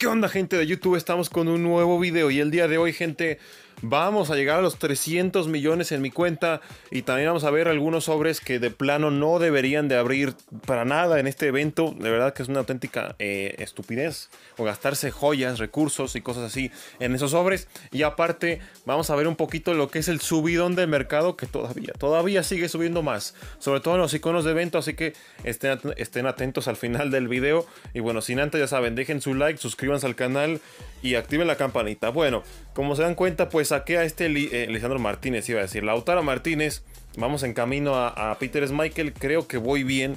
¿Qué onda gente de YouTube? Estamos con un nuevo video y el día de hoy gente Vamos a llegar a los 300 millones en mi cuenta y también vamos a ver algunos sobres que de plano no deberían de abrir para nada en este evento. De verdad que es una auténtica eh, estupidez o gastarse joyas, recursos y cosas así en esos sobres. Y aparte vamos a ver un poquito lo que es el subidón del mercado que todavía, todavía sigue subiendo más. Sobre todo en los iconos de evento, así que estén, estén atentos al final del video. Y bueno, sin antes ya saben, dejen su like, suscríbanse al canal y activen la campanita. Bueno, como se dan cuenta pues saqué a este Alejandro eh, Martínez, iba a decir. Lautaro Martínez, vamos en camino a, Peter Smichel creo que voy bien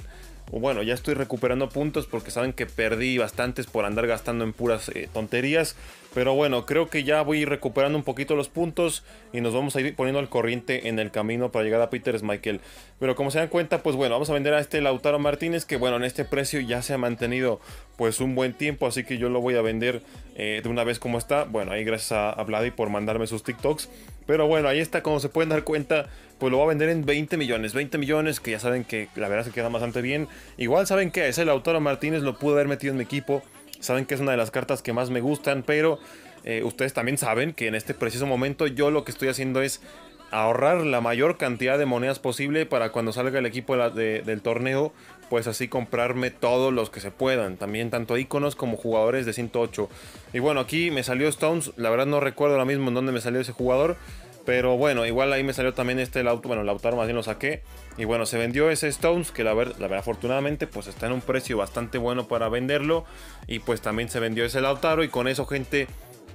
bueno, ya estoy recuperando puntos porque saben que perdí bastantes por andar gastando en puras eh, tonterías. Pero bueno, creo que ya voy recuperando un poquito los puntos y nos vamos a ir poniendo al corriente en el camino para llegar a Peter Michael. Pero como se dan cuenta, pues bueno, vamos a vender a este Lautaro Martínez que bueno, en este precio ya se ha mantenido pues un buen tiempo, así que yo lo voy a vender eh, de una vez como está. Bueno, ahí gracias a, a Vladi por mandarme sus TikToks. Pero bueno, ahí está, como se pueden dar cuenta, pues lo va a vender en 20 millones. 20 millones que ya saben que la verdad se queda bastante bien. Igual saben que es el autor Martínez, lo pude haber metido en mi equipo. Saben que es una de las cartas que más me gustan, pero eh, ustedes también saben que en este preciso momento yo lo que estoy haciendo es ahorrar la mayor cantidad de monedas posible para cuando salga el equipo del torneo, pues así comprarme todos los que se puedan. También tanto iconos como jugadores de 108. Y bueno, aquí me salió Stones. La verdad no recuerdo ahora mismo en dónde me salió ese jugador. Pero bueno, igual ahí me salió también este auto bueno, Lautaro más bien lo saqué. Y bueno, se vendió ese Stones, que la, verdad, la verdad afortunadamente pues está en un precio bastante bueno para venderlo. Y pues también se vendió ese Lautaro y con eso gente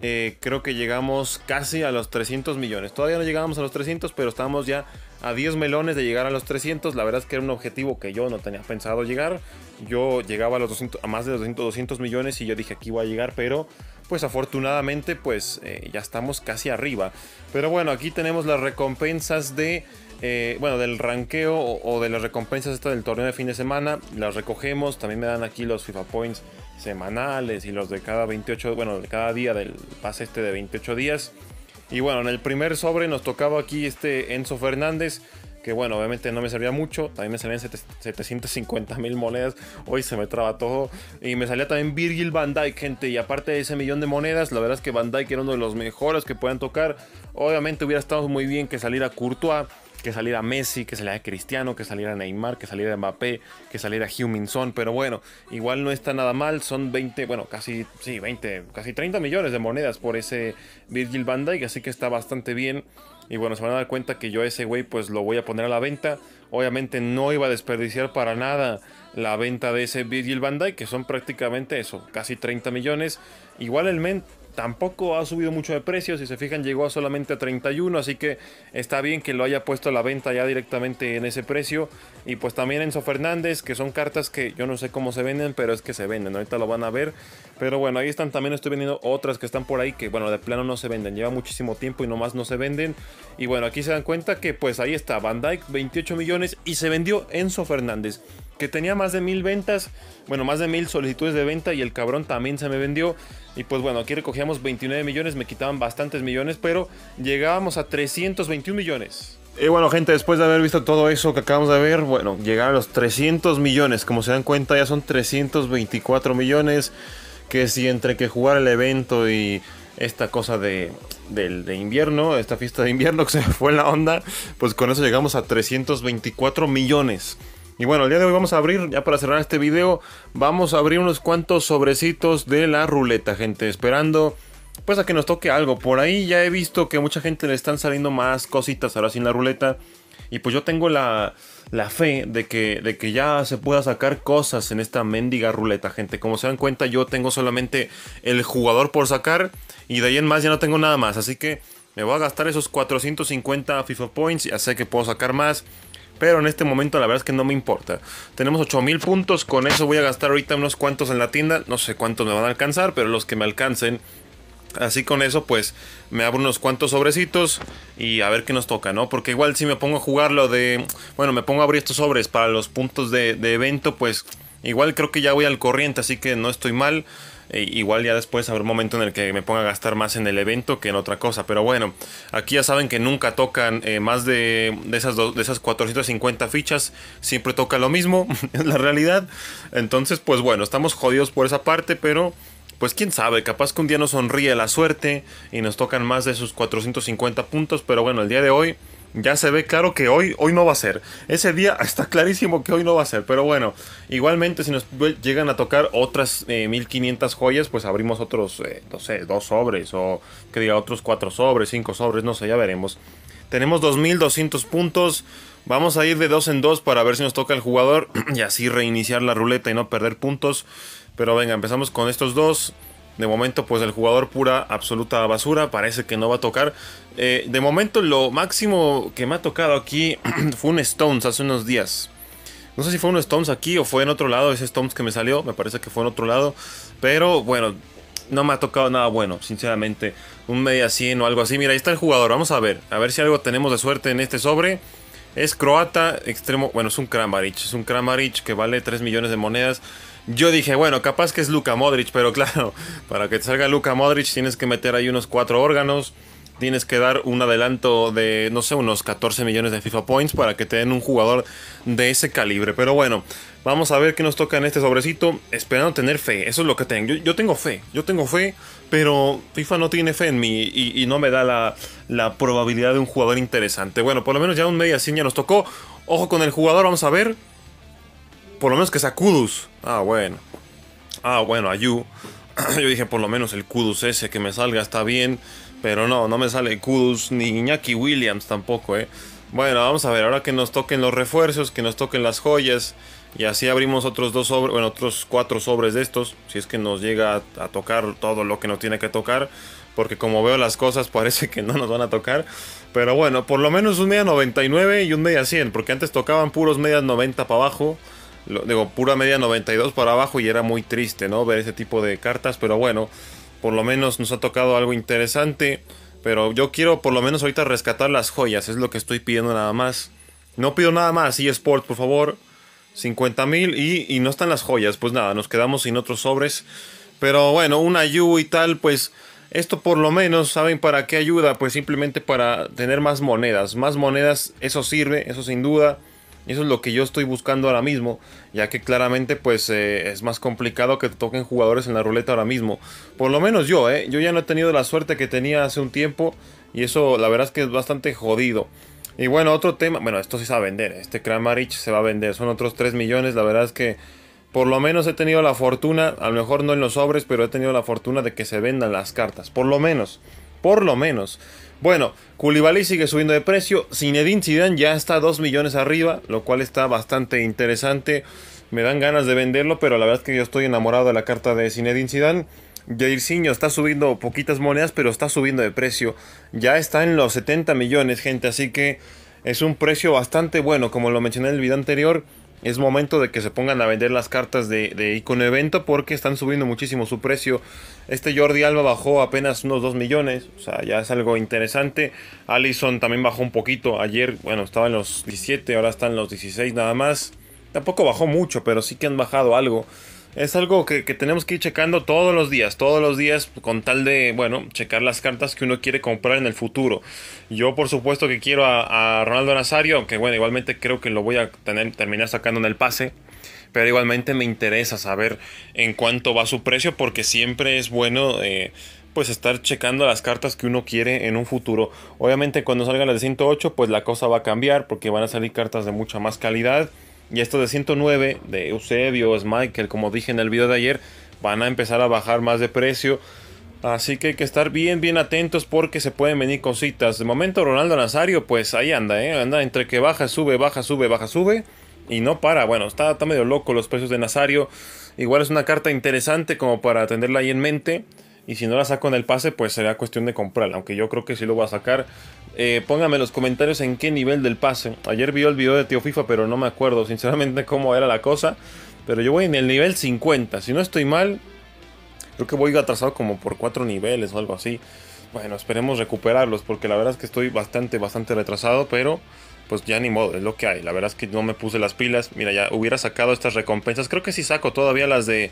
eh, creo que llegamos casi a los 300 millones. Todavía no llegábamos a los 300, pero estábamos ya a 10 melones de llegar a los 300. La verdad es que era un objetivo que yo no tenía pensado llegar. Yo llegaba a, los más de los 200, 200 millones y yo dije aquí voy a llegar, pero pues afortunadamente pues eh, ya estamos casi arriba. Pero bueno, aquí tenemos las recompensas de... Eh, bueno, del ranqueo o, de las recompensas esta del torneo de fin de semana, las recogemos, también me dan aquí los FIFA Points semanales y los de cada 28, bueno, cada día del pase este de 28 días. Y bueno, en el primer sobre nos tocaba aquí este Enzo Fernández, que bueno, obviamente no me servía mucho, también me salían 750 mil monedas, hoy se me traba todo, y me salía también Virgil Van Dyke, gente, y aparte de ese millón de monedas, la verdad es que Van Dyke era uno de los mejores que puedan tocar, obviamente hubiera estado muy bien que saliera Courtois, que saliera Messi, que saliera Cristiano, que saliera Neymar, que saliera Mbappé, que saliera Huminson, pero bueno, igual no está nada mal, son 20, bueno, casi, sí, 20, casi 30 millones de monedas por ese Virgil Van Dijk, así que está bastante bien. Y bueno, se van a dar cuenta que yo a ese güey pues lo voy a poner a la venta. Obviamente no iba a desperdiciar para nada la venta de ese Virgil Van Dijk, que son prácticamente eso, casi 30 millones. Igual el men tampoco ha subido mucho de precio. Si se fijan, llegó a solamente a 31. Así que está bien que lo haya puesto a la venta ya directamente en ese precio. Y pues también Enzo Fernández, que son cartas que yo no sé cómo se venden, pero es que se venden. Ahorita lo van a ver. Pero bueno, ahí están. También estoy vendiendo otras que están por ahí que, bueno, de plano no se venden. Lleva muchísimo tiempo y nomás no se venden. Y bueno, aquí se dan cuenta que pues ahí está. Van Dyke, 28 millones. Y se vendió Enzo Fernández que tenía más de mil ventas, bueno, más de mil solicitudes de venta y el cabrón también se me vendió. Y pues bueno, aquí recogíamos 29 millones, me quitaban bastantes millones, pero llegábamos a 321 millones. Y bueno, gente, después de haber visto todo eso que acabamos de ver, bueno, llegar a los 300 millones. Como se dan cuenta, ya son 324 millones. Que si entre que jugar el evento y esta cosa de, invierno, esta fiesta de invierno que se me fue la onda, pues con eso llegamos a 324 millones. Y bueno, el día de hoy vamos a abrir, ya para cerrar este video, vamos a abrir unos cuantos sobrecitos de la ruleta, gente. Esperando pues a que nos toque algo. Por ahí ya he visto que mucha gente le están saliendo más cositas ahora sin la ruleta. Y pues yo tengo la, fe de que, de que ya se pueda sacar cosas en esta mendiga ruleta, gente. Como se dan cuenta, yo tengo solamente el jugador por sacar. Y de ahí en más ya no tengo nada más. Así que me voy a gastar esos 450 FIFA Points. Ya sé que puedo sacar más. Pero en este momento la verdad es que no me importa. Tenemos 8000 puntos, con eso voy a gastar ahorita unos cuantos en la tienda. No sé cuántos me van a alcanzar, pero los que me alcancen. Así con eso, pues me abro unos cuantos sobrecitos y a ver qué nos toca, ¿no? Porque igual si me pongo a jugar lo de. Bueno, me pongo a abrir estos sobres para los puntos de, de evento, pues igual creo que ya voy al corriente, así que no estoy mal. Eh, igual ya después habrá un momento en el que me ponga a gastar más en el evento que en otra cosa. Pero bueno, aquí ya saben que nunca tocan eh, más de, de esas, de esas 450 fichas. Siempre toca lo mismo, es la realidad. Entonces, pues bueno, estamos jodidos por esa parte, pero pues quién sabe, capaz que un día nos sonríe la suerte y nos tocan más de esos 450 puntos, pero bueno, el día de hoy ya se ve claro que hoy, hoy no va a ser. Ese día está clarísimo que hoy no va a ser. Pero bueno, igualmente si nos llegan a tocar otras 1500 eh, joyas, pues abrimos otros, eh, no sé, dos sobres o que diga otros cuatro sobres, cinco sobres, no sé, ya veremos. Tenemos 2200 puntos. Vamos a ir de dos en dos para ver si nos toca el jugador y así reiniciar la ruleta y no perder puntos. Pero venga, empezamos con estos dos. De momento, pues el jugador pura, absoluta basura, parece que no va a tocar. Eh, de momento, lo máximo que me ha tocado aquí fue un Stones hace unos días. No sé si fue un Stones aquí o fue en otro lado, ese Stones que me salió, me parece que fue en otro lado. Pero bueno, no me ha tocado nada bueno, sinceramente. Un media 100 o algo así. Mira, ahí está el jugador, vamos a ver. A ver si algo tenemos de suerte en este sobre. Es croata, extremo, bueno, es un Kramaric, es un Kramaric que vale 3 millones de monedas. Yo dije, bueno, capaz que es Luka Modric, pero claro, para que te salga Luka Modric tienes que meter ahí unos cuatro órganos, tienes que dar un adelanto de, no sé, unos 14 millones de FIFA Points para que te den un jugador de ese calibre. Pero bueno, vamos a ver qué nos toca en este sobrecito, esperando tener fe, eso es lo que tengo. Yo, tengo fe, yo tengo fe, pero FIFA no tiene fe en mí y, no me da la, probabilidad de un jugador interesante. Bueno, por lo menos ya un media ya nos tocó. Ojo con el jugador, vamos a ver. Por lo menos que sea Kudus. Ah, bueno. Ah, bueno, Ayu. Yo dije, por lo menos el Kudus ese que me salga está bien. Pero no, no me sale Kudus ni Iñaki Williams tampoco, ¿eh? Bueno, vamos a ver, ahora que nos toquen los refuerzos, que nos toquen las joyas. Y así abrimos otros dos sobres, bueno, otros cuatro sobres de estos. Si es que nos llega a, tocar todo lo que nos tiene que tocar. Porque como veo las cosas parece que no nos van a tocar. Pero bueno, por lo menos un media 99 y un media 100. Porque antes tocaban puros medias 90 para abajo digo, pura media 92 para abajo y era muy triste, ¿no? Ver ese tipo de cartas, pero bueno, por lo menos nos ha tocado algo interesante. Pero yo quiero por lo menos ahorita rescatar las joyas, es lo que estoy pidiendo nada más. No pido nada más, eSports, por favor. 50 mil y, y, no están las joyas, pues nada, nos quedamos sin otros sobres. Pero bueno, una Yu y tal, pues esto por lo menos, ¿saben para qué ayuda? Pues simplemente para tener más monedas. Más monedas, eso sirve, eso sin duda. Y eso es lo que yo estoy buscando ahora mismo, ya que claramente pues eh, es más complicado que toquen jugadores en la ruleta ahora mismo. Por lo menos yo, ¿eh? Yo ya no he tenido la suerte que tenía hace un tiempo y eso la verdad es que es bastante jodido. Y bueno, otro tema, bueno, esto sí se va a vender, este Kramarich se va a vender, son otros 3 millones, la verdad es que por lo menos he tenido la fortuna, a lo mejor no en los sobres, pero he tenido la fortuna de que se vendan las cartas, por lo menos, por lo menos. Bueno, Culibalí sigue subiendo de precio. Zinedine Zidane ya está 2 millones arriba, lo cual está bastante interesante. Me dan ganas de venderlo, pero la verdad es que yo estoy enamorado de la carta de Zinedine Zidane. Jairzinho está subiendo poquitas monedas, pero está subiendo de precio. Ya está en los 70 millones, gente, así que es un precio bastante bueno. Como lo mencioné en el video anterior, es momento de que se pongan a vender las cartas de, de Icon Evento porque están subiendo muchísimo su precio. Este Jordi Alba bajó apenas unos 2 millones, o sea, ya es algo interesante. Allison también bajó un poquito, ayer, bueno, estaba en los 17, ahora están en los 16 nada más. Tampoco bajó mucho, pero sí que han bajado algo es algo que, tenemos que ir checando todos los días, todos los días con tal de, bueno, checar las cartas que uno quiere comprar en el futuro. Yo por supuesto que quiero a, Ronaldo Nazario, Que bueno, igualmente creo que lo voy a tener, terminar sacando en el pase. Pero igualmente me interesa saber en cuánto va su precio porque siempre es bueno eh, pues estar checando las cartas que uno quiere en un futuro. Obviamente cuando salga las de 108 pues la cosa va a cambiar porque van a salir cartas de mucha más calidad y esto de 109 de Eusebio, es como dije en el video de ayer, van a empezar a bajar más de precio. Así que hay que estar bien, bien atentos porque se pueden venir cositas. De momento Ronaldo Nazario, pues ahí anda, ¿eh? Anda entre que baja, sube, baja, sube, baja, sube. Y no para. Bueno, está, está medio loco los precios de Nazario. Igual es una carta interesante como para tenerla ahí en mente. Y si no la saco en el pase, pues será cuestión de comprarla. Aunque yo creo que sí lo voy a sacar. Eh, póngame en los comentarios en qué nivel del pase. Ayer vi el video de Tío FIFA, pero no me acuerdo sinceramente cómo era la cosa. Pero yo voy en el nivel 50. Si no estoy mal, creo que voy atrasado como por cuatro niveles o algo así. Bueno, esperemos recuperarlos porque la verdad es que estoy bastante, bastante retrasado, pero pues ya ni modo, es lo que hay. La verdad es que no me puse las pilas. Mira, ya hubiera sacado estas recompensas. Creo que sí saco todavía las de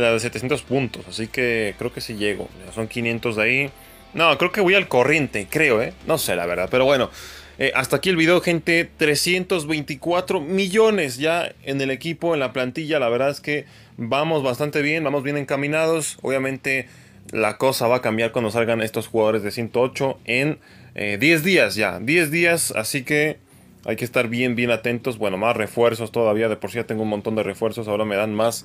de 700 puntos, así que creo que sí llego. son 500 de ahí. No, creo que voy al corriente, creo, ¿eh? No sé la verdad, pero bueno. Eh, hasta aquí el video, gente. 324 millones ya en el equipo, en la plantilla. La verdad es que vamos bastante bien, vamos bien encaminados. Obviamente la cosa va a cambiar cuando salgan estos jugadores de 108 en 10 eh, días ya. 10 días, así que hay que estar bien, bien atentos. Bueno, más refuerzos todavía. De por sí ya tengo un montón de refuerzos. Ahora me dan más.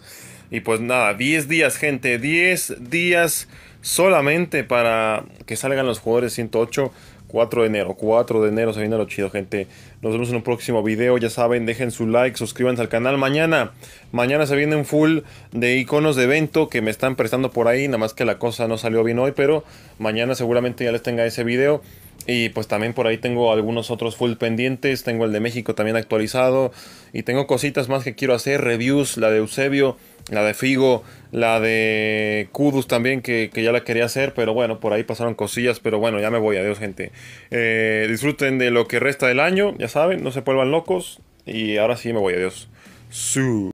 Y pues nada, 10 días, gente, 10 días solamente para que salgan los jugadores 108. 4 de enero, 4 de enero se viene lo chido, gente. Nos vemos en un próximo video. Ya saben, dejen su like, suscríbanse al canal. Mañana, mañana se viene un full de iconos de evento que me están prestando por ahí. Nada más que la cosa no salió bien hoy, pero mañana seguramente ya les tenga ese video. Y pues también por ahí tengo algunos otros full pendientes. Tengo el de México también actualizado. Y tengo cositas más que quiero hacer. Reviews, la de Eusebio, la de Figo, la de Kudus también, que, ya la quería hacer. Pero bueno, por ahí pasaron cosillas. Pero bueno, ya me voy. Adiós, gente. Eh, disfruten de lo que resta del año. Ya saben, no se vuelvan locos. Y ahora sí me voy. Adiós. Su.